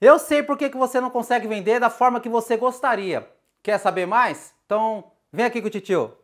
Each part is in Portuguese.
Eu sei por que, que você não consegue vender da forma que você gostaria. Quer saber mais? Então vem aqui com o titio.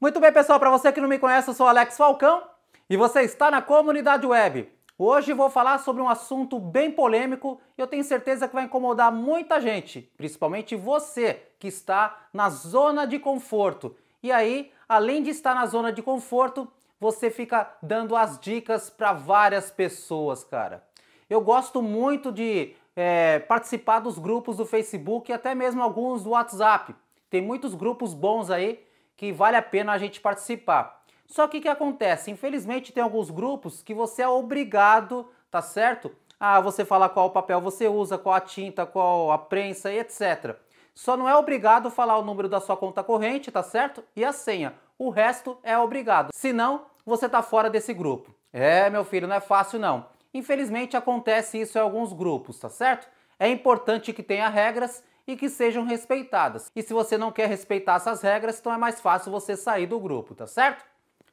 Muito bem, pessoal, para você que não me conhece, eu sou Alex Falcão e você está na comunidade web. Hoje vou falar sobre um assunto bem polêmico e eu tenho certeza que vai incomodar muita gente, principalmente você que está na zona de conforto. E aí, além de estar na zona de conforto, você fica dando as dicas para várias pessoas, cara. Eu gosto muito de é, participar dos grupos do Facebook e até mesmo alguns do WhatsApp. Tem muitos grupos bons aí que vale a pena a gente participar. Só que o que acontece? Infelizmente tem alguns grupos que você é obrigado, tá certo? A você falar qual papel você usa, qual a tinta, qual a prensa e etc. Só não é obrigado falar o número da sua conta corrente, tá certo? E a senha. O resto é obrigado. Senão, você está fora desse grupo. É, meu filho, não é fácil não. Infelizmente acontece isso em alguns grupos, tá certo? É importante que tenha regras e que sejam respeitadas. E se você não quer respeitar essas regras, então é mais fácil você sair do grupo, tá certo?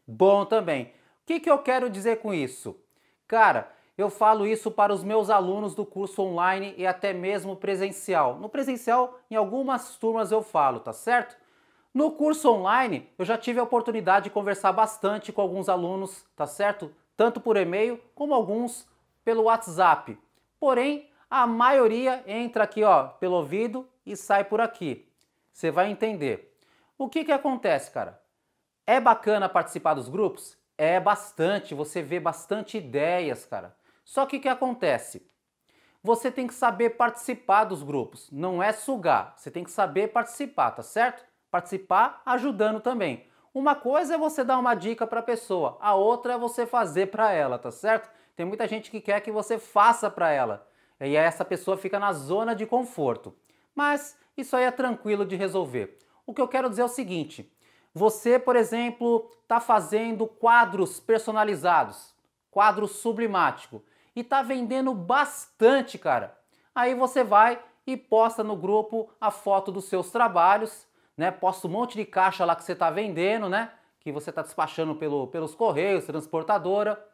Bom também. O que, que eu quero dizer com isso? Cara, eu falo isso para os meus alunos do curso online e até mesmo presencial. No presencial, em algumas turmas eu falo, tá certo? No curso online, eu já tive a oportunidade de conversar bastante com alguns alunos, tá certo? Tanto por e-mail como alguns pelo WhatsApp. Porém, a maioria entra aqui, ó, pelo ouvido e sai por aqui. Você vai entender. O que que acontece, cara? É bacana participar dos grupos? É bastante, você vê bastante ideias, cara. Só que o que acontece? Você tem que saber participar dos grupos, não é sugar. Você tem que saber participar, tá certo? Participar ajudando também. Uma coisa é você dar uma dica para a pessoa, a outra é você fazer para ela, tá certo? Tem muita gente que quer que você faça para ela. E aí essa pessoa fica na zona de conforto. Mas isso aí é tranquilo de resolver. O que eu quero dizer é o seguinte: você, por exemplo, está fazendo quadros personalizados, quadro sublimático, e está vendendo bastante, cara. Aí você vai e posta no grupo a foto dos seus trabalhos né? Posta um monte de caixa lá que você está vendendo, né? Que você está despachando pelo, pelos correios, transportadora.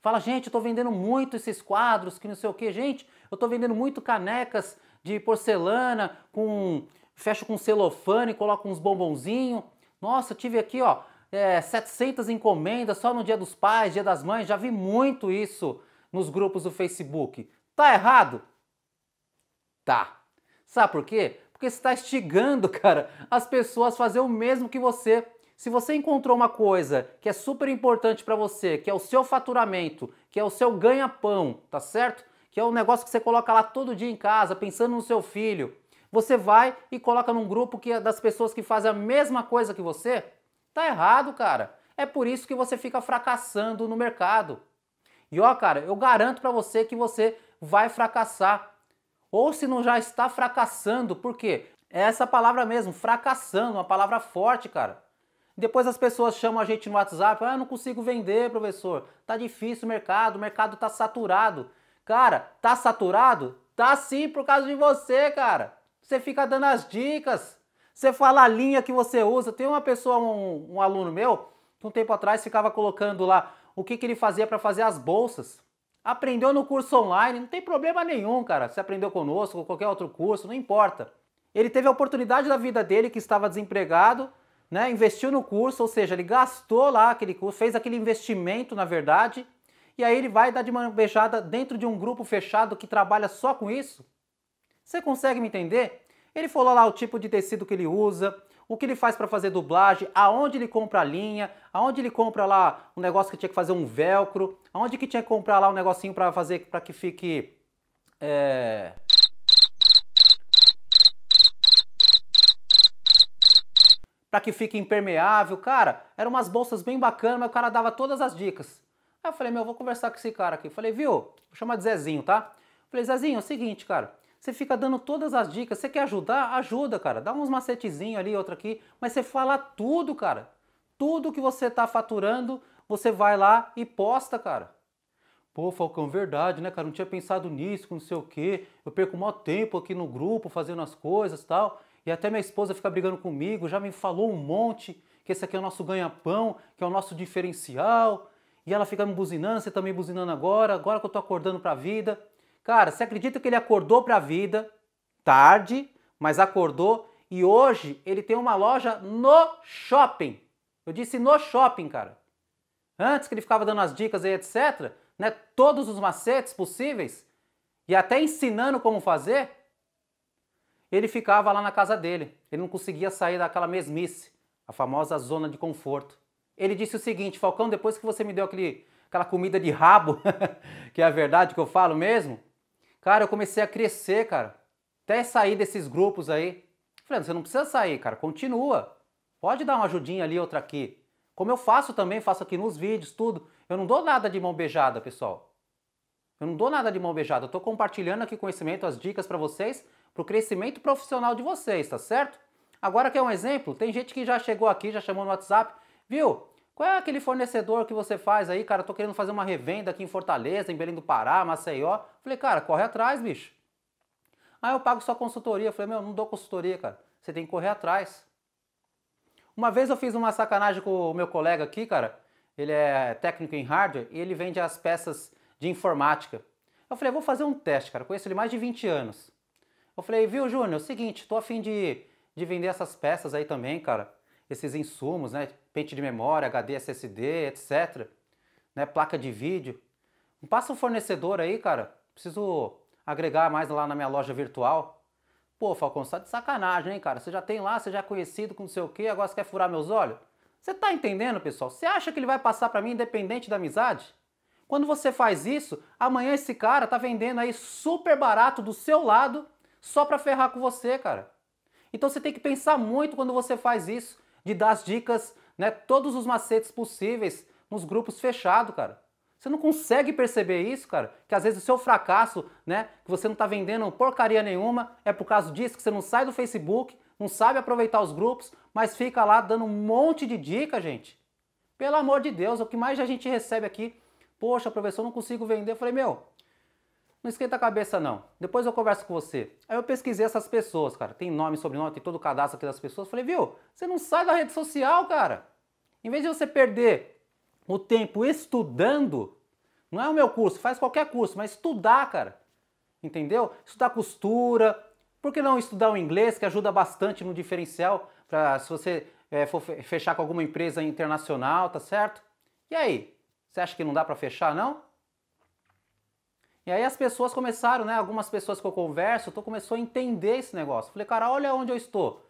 Fala, gente, eu estou vendendo muito esses quadros, que não sei o que, gente, eu estou vendendo muito canecas de porcelana com fecho com celofane, coloco uns bombonzinho. Nossa, tive aqui, ó, é, 700 encomendas só no Dia dos Pais, Dia das Mães. Já vi muito isso nos grupos do Facebook. Tá errado? Tá. Sabe por quê? porque você está instigando, cara, as pessoas a fazer o mesmo que você. Se você encontrou uma coisa que é super importante para você, que é o seu faturamento, que é o seu ganha-pão, tá certo? Que é um negócio que você coloca lá todo dia em casa, pensando no seu filho, você vai e coloca num grupo que é das pessoas que fazem a mesma coisa que você? Tá errado, cara. É por isso que você fica fracassando no mercado. E ó, cara, eu garanto para você que você vai fracassar ou se não já está fracassando, por quê? É essa palavra mesmo, fracassando, uma palavra forte, cara. Depois as pessoas chamam a gente no WhatsApp, ah, não consigo vender, professor, tá difícil o mercado, o mercado tá saturado. Cara, tá saturado? Tá sim por causa de você, cara. Você fica dando as dicas, você fala a linha que você usa. Tem uma pessoa, um, um aluno meu, que um tempo atrás ficava colocando lá o que, que ele fazia para fazer as bolsas. Aprendeu no curso online, não tem problema nenhum, cara. Se aprendeu conosco ou qualquer outro curso, não importa. Ele teve a oportunidade da vida dele que estava desempregado, né? Investiu no curso, ou seja, ele gastou lá aquele curso, fez aquele investimento, na verdade, e aí ele vai dar de uma beijada dentro de um grupo fechado que trabalha só com isso? Você consegue me entender? Ele falou lá o tipo de tecido que ele usa, o que ele faz para fazer dublagem, aonde ele compra a linha, aonde ele compra lá um negócio que tinha que fazer um velcro, aonde que tinha que comprar lá um negocinho para fazer para que fique é... para que fique impermeável, cara, eram umas bolsas bem bacanas, mas o cara dava todas as dicas. Aí eu falei, meu, eu vou conversar com esse cara aqui. Eu falei, viu, vou chamar de Zezinho, tá? Eu falei, Zezinho, é o seguinte, cara, você fica dando todas as dicas. Você quer ajudar? Ajuda, cara. Dá uns macetezinhos ali, outro aqui. Mas você fala tudo, cara. Tudo que você está faturando, você vai lá e posta, cara. Pô, Falcão, verdade, né, cara? Não tinha pensado nisso, não sei o quê. Eu perco maior tempo aqui no grupo fazendo as coisas tal. E até minha esposa fica brigando comigo, já me falou um monte que esse aqui é o nosso ganha-pão, que é o nosso diferencial. E ela fica me buzinando, você também tá buzinando agora, agora que eu tô acordando pra vida. Cara, você acredita que ele acordou para a vida tarde, mas acordou e hoje ele tem uma loja no shopping. Eu disse no shopping, cara. Antes que ele ficava dando as dicas e etc, né, todos os macetes possíveis e até ensinando como fazer, ele ficava lá na casa dele. Ele não conseguia sair daquela mesmice, a famosa zona de conforto. Ele disse o seguinte, Falcão, depois que você me deu aquele, aquela comida de rabo, que é a verdade que eu falo mesmo, Cara, eu comecei a crescer, cara. Até sair desses grupos aí. Falei, você não precisa sair, cara. Continua. Pode dar uma ajudinha ali, outra aqui. Como eu faço também, faço aqui nos vídeos, tudo. Eu não dou nada de mão beijada, pessoal. Eu não dou nada de mão beijada. Eu tô compartilhando aqui conhecimento, as dicas para vocês, pro crescimento profissional de vocês, tá certo? Agora que é um exemplo, tem gente que já chegou aqui, já chamou no WhatsApp, viu? Qual é aquele fornecedor que você faz aí, cara? Tô querendo fazer uma revenda aqui em Fortaleza, em Belém do Pará, Maceió. Falei, cara, corre atrás, bicho. Aí eu pago sua consultoria. Falei, meu, não dou consultoria, cara. Você tem que correr atrás. Uma vez eu fiz uma sacanagem com o meu colega aqui, cara. Ele é técnico em hardware e ele vende as peças de informática. Eu falei, vou fazer um teste, cara. Conheço ele mais de 20 anos. Eu falei, viu, Júnior, é seguinte, tô afim de, de vender essas peças aí também, cara esses insumos, né? pente de memória, HD, SSD, etc. Né? Placa de vídeo. Passa o um fornecedor aí, cara. Preciso agregar mais lá na minha loja virtual. Pô, Falcão, você tá de sacanagem, hein, cara? Você já tem lá, você já é conhecido com não sei o quê, agora você quer furar meus olhos? Você tá entendendo, pessoal? Você acha que ele vai passar para mim independente da amizade? Quando você faz isso, amanhã esse cara tá vendendo aí super barato do seu lado só para ferrar com você, cara. Então você tem que pensar muito quando você faz isso de dar as dicas, né, todos os macetes possíveis nos grupos fechados, cara. Você não consegue perceber isso, cara? Que às vezes o seu fracasso, né, que você não tá vendendo porcaria nenhuma, é por causa disso que você não sai do Facebook, não sabe aproveitar os grupos, mas fica lá dando um monte de dica, gente. Pelo amor de Deus, é o que mais a gente recebe aqui? Poxa, professor, não consigo vender. Eu falei, meu, não esquenta a cabeça não, depois eu converso com você. Aí eu pesquisei essas pessoas, cara, tem nome, sobrenome, tem todo o cadastro aqui das pessoas. Falei, viu, você não sai da rede social, cara. Em vez de você perder o tempo estudando, não é o meu curso, faz qualquer curso, mas estudar, cara. Entendeu? Estudar costura, por que não estudar o inglês, que ajuda bastante no diferencial, pra, se você é, for fechar com alguma empresa internacional, tá certo? E aí, você acha que não dá para fechar, não? E aí as pessoas começaram, né? Algumas pessoas que eu converso, tô, começou a entender esse negócio. Falei, cara, olha onde eu estou.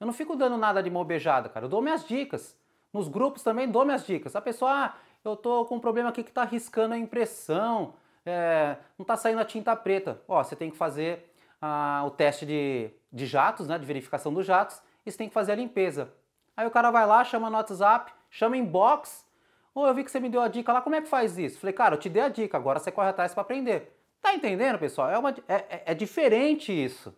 Eu não fico dando nada de mão beijada, cara. Eu dou minhas dicas. Nos grupos também dou minhas dicas. A pessoa, ah, eu tô com um problema aqui que tá riscando a impressão, é, não tá saindo a tinta preta. Ó, você tem que fazer ah, o teste de, de jatos, né? De verificação dos jatos. E você tem que fazer a limpeza. Aí o cara vai lá, chama no WhatsApp, chama inbox ou oh, eu vi que você me deu a dica lá, como é que faz isso? Falei, cara, eu te dei a dica, agora você corre atrás para aprender. Tá entendendo, pessoal? É, uma, é, é, é diferente isso.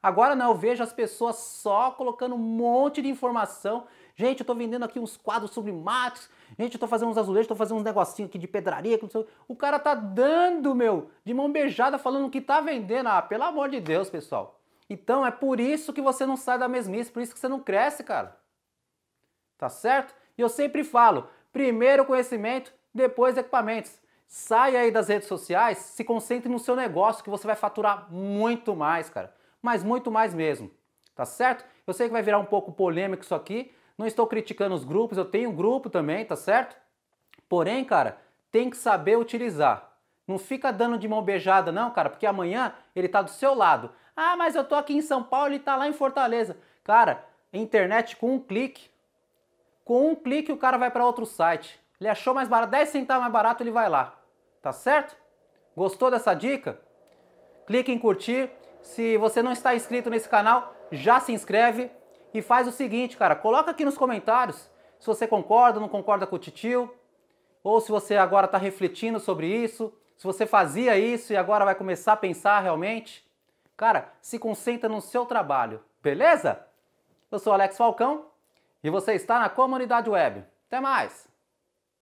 Agora não, eu vejo as pessoas só colocando um monte de informação. Gente, eu tô vendendo aqui uns quadros sobre matos Gente, eu tô fazendo uns azulejos, tô fazendo uns negocinhos aqui de pedraria. O cara tá dando, meu, de mão beijada, falando que tá vendendo. Ah, pelo amor de Deus, pessoal. Então é por isso que você não sai da mesmice, por isso que você não cresce, cara. Tá certo? E eu sempre falo, Primeiro conhecimento, depois equipamentos. Saia aí das redes sociais, se concentre no seu negócio que você vai faturar muito mais, cara. Mas muito mais mesmo, tá certo? Eu sei que vai virar um pouco polêmico isso aqui, não estou criticando os grupos, eu tenho um grupo também, tá certo? Porém, cara, tem que saber utilizar. Não fica dando de mão beijada não, cara, porque amanhã ele tá do seu lado. Ah, mas eu tô aqui em São Paulo e tá lá em Fortaleza. Cara, internet com um clique com um clique o cara vai para outro site. Ele achou mais barato, 10 centavos mais barato, ele vai lá. Tá certo? Gostou dessa dica? Clique em curtir. Se você não está inscrito nesse canal, já se inscreve e faz o seguinte, cara, coloca aqui nos comentários se você concorda ou não concorda com o titio, ou se você agora está refletindo sobre isso, se você fazia isso e agora vai começar a pensar realmente. Cara, se concentra no seu trabalho, beleza? Eu sou Alex Falcão e você está na comunidade web. Até mais!